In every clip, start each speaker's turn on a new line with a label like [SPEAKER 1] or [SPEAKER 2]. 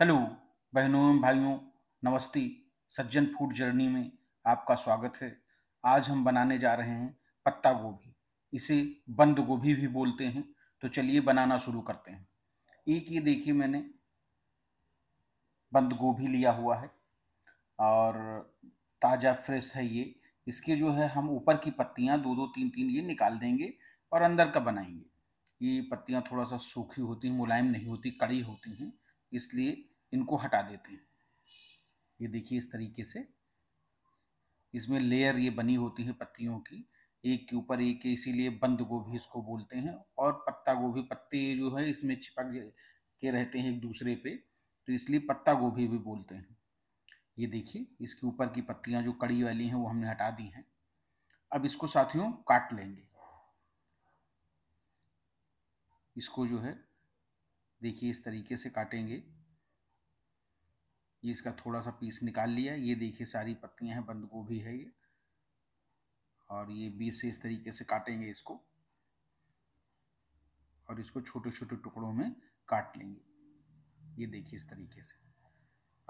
[SPEAKER 1] hello बहनों भाइयों नमस्ते सज्जन फूड जर्नी में आपका स्वागत है आज हम बनाने जा रहे हैं पत्ता गोभी इसे बंद गोभी भी बोलते हैं तो चलिए बनाना शुरू करते हैं एक ये देखिए मैंने बंद गोभी लिया हुआ है और ताज़ा फ्रेश है ये इसके जो है हम ऊपर की पत्तियाँ दो दो तीन तीन ये निकाल देंगे और अंदर का बनाएंगे ये पत्तियाँ थोड़ा सा सूखी होती हैं मुलायम नहीं होती कड़ी होती हैं इसलिए इनको हटा देते हैं ये देखिए इस तरीके से इसमें लेयर ये बनी होती है पत्तियों की एक के ऊपर एक के इसीलिए बंद गोभी इसको बोलते हैं और पत्ता गोभी पत्ते जो है इसमें चिपक के रहते हैं एक दूसरे पे तो इसलिए पत्ता गोभी भी बोलते हैं ये देखिए इसके ऊपर की पत्तियां जो कड़ी वाली हैं वो हमने हटा दी हैं अब इसको साथियों काट लेंगे इसको जो है देखिए इस तरीके से काटेंगे ये इसका थोड़ा सा पीस निकाल लिया ये देखिए सारी पत्तियां हैं बंद गोभी है ये और ये बीज से इस तरीके से काटेंगे इसको और इसको छोटे छोटे टुकड़ों में काट लेंगे ये देखिए इस तरीके से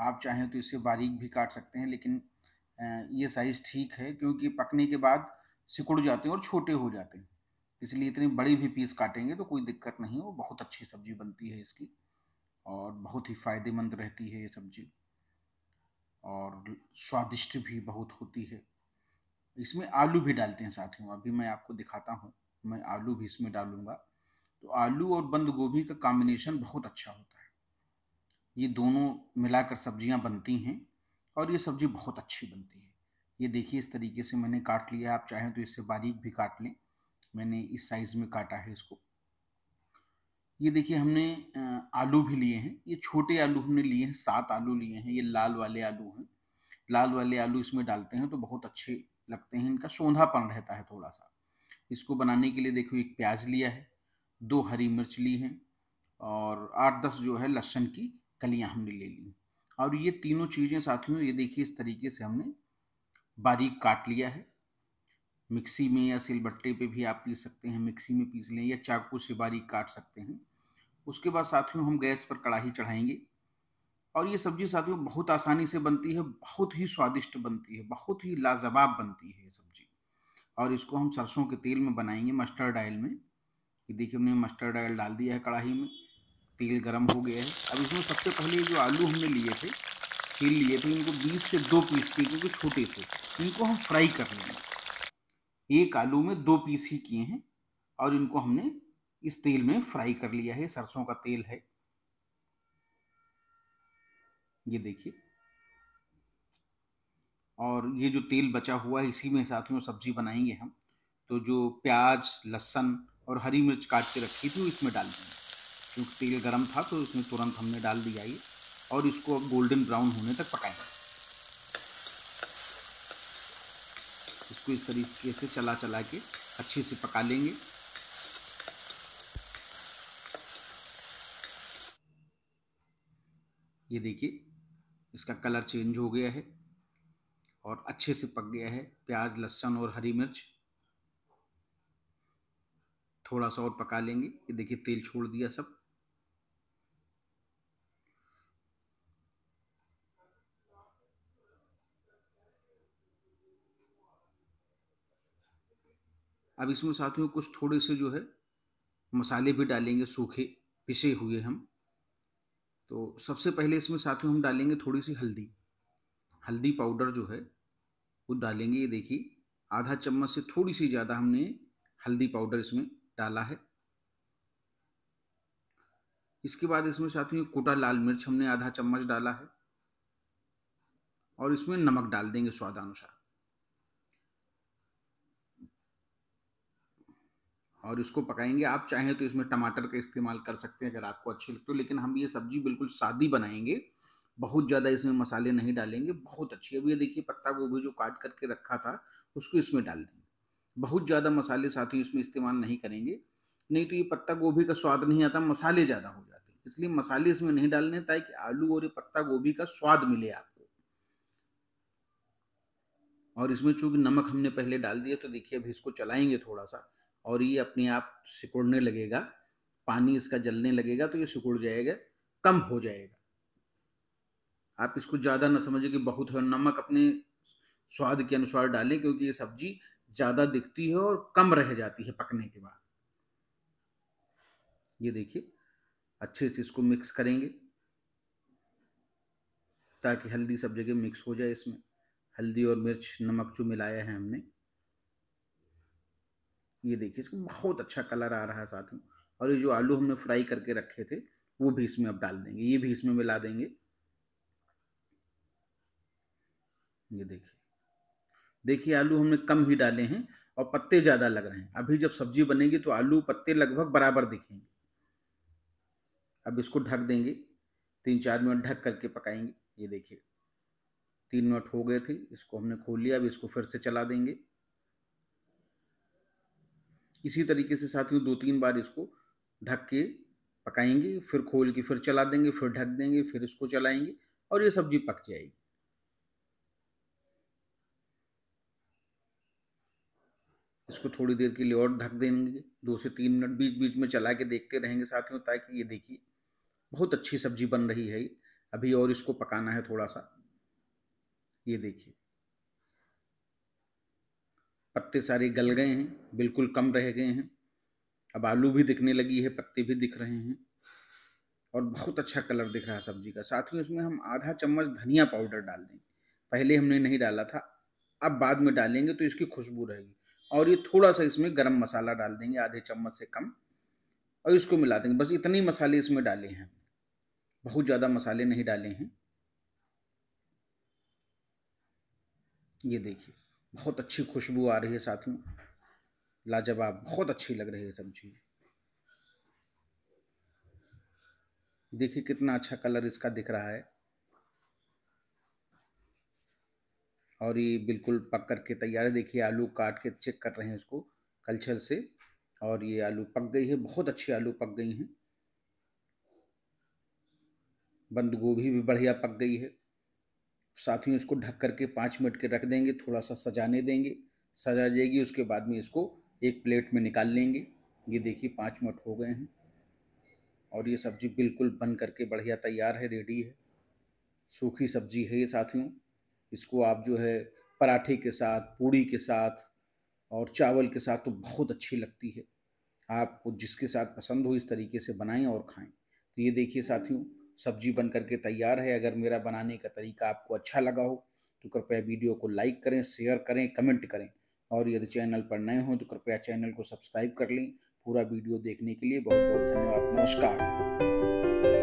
[SPEAKER 1] आप चाहें तो इसे बारीक भी काट सकते हैं लेकिन ये साइज़ ठीक है क्योंकि पकने के बाद सिकुड़ जाते हैं और छोटे हो जाते हैं इसलिए इतनी बड़ी भी पीस काटेंगे तो कोई दिक्कत नहीं हो बहुत अच्छी सब्ज़ी बनती है इसकी और बहुत ही फ़ायदेमंद रहती है ये सब्ज़ी और स्वादिष्ट भी बहुत होती है इसमें आलू भी डालते हैं साथियों अभी मैं आपको दिखाता हूँ मैं आलू भी इसमें डालूंगा तो आलू और बंद गोभी का कॉम्बिनेशन बहुत अच्छा होता है ये दोनों मिलाकर सब्जियाँ बनती हैं और ये सब्जी बहुत अच्छी बनती है ये देखिए इस तरीके से मैंने काट लिया आप चाहें तो इसे बारीक भी काट लें मैंने इस साइज़ में काटा है इसको ये देखिए हमने आलू भी लिए हैं ये छोटे आलू हमने लिए हैं सात आलू लिए हैं ये लाल वाले आलू हैं लाल वाले आलू इसमें डालते हैं तो बहुत अच्छे लगते हैं इनका सौंधापन रहता है थोड़ा सा इसको बनाने के लिए देखो एक प्याज लिया है दो हरी मिर्च ली हैं और आठ दस जो है लहसुन की कलियाँ हमने ले ली और ये तीनों चीज़ें साथियों ये देखिए इस तरीके से हमने बारीक काट लिया है मिक्सी में या सिलबट्टे पे भी आप पीस सकते हैं मिक्सी में पीस लें या चाकू से बारीक काट सकते हैं उसके बाद साथियों हम गैस पर कढ़ाई चढ़ाएंगे और ये सब्जी साथियों बहुत आसानी से बनती है बहुत ही स्वादिष्ट बनती है बहुत ही लाजवाब बनती है ये सब्जी और इसको हम सरसों के तेल में बनाएंगे मस्टर्ड आयल में ये देखिए हमने मस्टर्ड आयल डाल दिया है कढ़ाई में तेल गर्म हो गया है अब इसमें सबसे पहले जो आलू हमने लिए थे छील लिए थे इनको बीस से दो पीस के क्योंकि छोटे थे इनको हम फ्राई कर लेंगे एक आलू में दो पीस ही किए हैं और इनको हमने इस तेल में फ्राई कर लिया है सरसों का तेल है ये देखिए और ये जो तेल बचा हुआ है इसी में साथियों सब्जी बनाएंगे हम तो जो प्याज लहसन और हरी मिर्च काट के रखी थी वो इसमें डाल देंगे क्योंकि तेल गर्म था तो इसमें तुरंत हमने डाल दिया ये और इसको अब गोल्डन ब्राउन होने तक पकाएंगे इसको इस तरीके से चला चला के अच्छे से पका लेंगे ये देखिए इसका कलर चेंज हो गया है और अच्छे से पक गया है प्याज लहसुन और हरी मिर्च थोड़ा सा और पका लेंगे ये देखिए तेल छोड़ दिया सब अब इसमें साथियों कुछ थोड़े से जो है मसाले भी डालेंगे सूखे पिसे हुए हम तो सबसे पहले इसमें साथियों हम डालेंगे थोड़ी सी हल्दी हल्दी पाउडर जो है वो डालेंगे ये देखिए आधा चम्मच से थोड़ी सी ज़्यादा हमने हल्दी पाउडर इसमें डाला है इसके बाद इसमें साथियों कोटा लाल मिर्च हमने आधा चम्मच डाला है और इसमें नमक डाल देंगे स्वादानुसार और इसको पकाएंगे आप चाहें तो इसमें टमाटर का इस्तेमाल कर सकते हैं अगर आपको अच्छी लगती हो लेकिन हम ये सब्जी बिल्कुल सादी बनाएंगे बहुत ज़्यादा इसमें मसाले नहीं डालेंगे बहुत अच्छी अब ये देखिए पत्ता गोभी जो काट करके रखा था उसको इसमें डाल देंगे बहुत ज़्यादा मसाले साथ ही इसमें इस्तेमाल नहीं करेंगे नहीं तो ये पत्ता गोभी का स्वाद नहीं आता मसाले ज़्यादा हो जाते हैं इसलिए मसाले इसमें नहीं डालने ताकि आलू और ये पत्ता गोभी का स्वाद मिले आपको और इसमें चूंकि नमक हमने पहले डाल दिया तो देखिए अभी इसको चलाएंगे थोड़ा सा और ये अपने आप सिकुड़ने लगेगा पानी इसका जलने लगेगा तो ये सिकुड़ जाएगा कम हो जाएगा आप इसको ज़्यादा ना समझे कि बहुत है नमक अपने स्वाद के अनुसार डालें क्योंकि ये सब्जी ज़्यादा दिखती है और कम रह जाती है पकने के बाद ये देखिए अच्छे से इसको मिक्स करेंगे ताकि हल्दी सब जगह मिक्स हो जाए इसमें हल्दी और मिर्च नमक जो मिलाया है हमने ये देखिए इसको बहुत अच्छा कलर आ रहा है साथ में और ये जो आलू हमने फ्राई करके रखे थे वो भी इसमें अब डाल देंगे ये भी इसमें मिला देंगे ये देखिए देखिए आलू हमने कम ही डाले हैं और पत्ते ज़्यादा लग रहे हैं अभी जब सब्जी बनेगी तो आलू पत्ते लगभग बराबर दिखेंगे अब इसको ढक देंगे तीन चार मिनट ढक करके पकाएंगे ये देखिए तीन मिनट हो गए थे इसको हमने खोल लिया अब इसको फिर से चला देंगे इसी तरीके से साथियों दो तीन बार इसको ढक के पकाएंगे फिर खोल के फिर चला देंगे फिर ढक देंगे फिर इसको चलाएंगे और ये सब्जी पक जाएगी इसको थोड़ी देर के लिए और ढक देंगे दो से तीन मिनट बीच बीच में चला के देखते रहेंगे साथियों ताकि ये देखिए बहुत अच्छी सब्जी बन रही है अभी और इसको पकाना है थोड़ा सा ये देखिए पत्ते सारे गल गए हैं बिल्कुल कम रह गए हैं अब आलू भी दिखने लगी है पत्ते भी दिख रहे हैं और बहुत अच्छा कलर दिख रहा है सब्जी का साथ ही उसमें हम आधा चम्मच धनिया पाउडर डाल देंगे पहले हमने नहीं डाला था अब बाद में डालेंगे तो इसकी खुशबू रहेगी और ये थोड़ा सा इसमें गरम मसाला डाल देंगे आधे चम्मच से कम और इसको मिला देंगे बस इतने मसाले इसमें डाले हैं बहुत ज़्यादा मसाले नहीं डाले हैं ये देखिए बहुत अच्छी खुशबू आ रही है साथियों लाजवाब बहुत अच्छी लग रही है सब्जी देखिए कितना अच्छा कलर इसका दिख रहा है और ये बिल्कुल पक कर के तैयार है देखिए आलू काट के चेक कर रहे हैं इसको कलछल से और ये आलू पक गई है बहुत अच्छी आलू पक गई हैं बंद गोभी भी बढ़िया पक गई है साथियों इसको ढक करके पाँच मिनट के रख देंगे थोड़ा सा सजाने देंगे सजा जाएगी उसके बाद में इसको एक प्लेट में निकाल लेंगे ये देखिए पाँच मिनट हो गए हैं और ये सब्ज़ी बिल्कुल बन करके बढ़िया तैयार है रेडी है सूखी सब्जी है ये साथियों इसको आप जो है पराठे के साथ पूड़ी के साथ और चावल के साथ तो बहुत अच्छी लगती है आपको जिसके साथ पसंद हो इस तरीके से बनाएं और खाएं तो ये देखिए साथियों सब्जी बन करके तैयार है अगर मेरा बनाने का तरीका आपको अच्छा लगा हो तो कृपया वीडियो को लाइक करें शेयर करें कमेंट करें और यदि चैनल पर नए हों तो कृपया चैनल को सब्सक्राइब कर लें पूरा वीडियो देखने के लिए बहुत बहुत धन्यवाद नमस्कार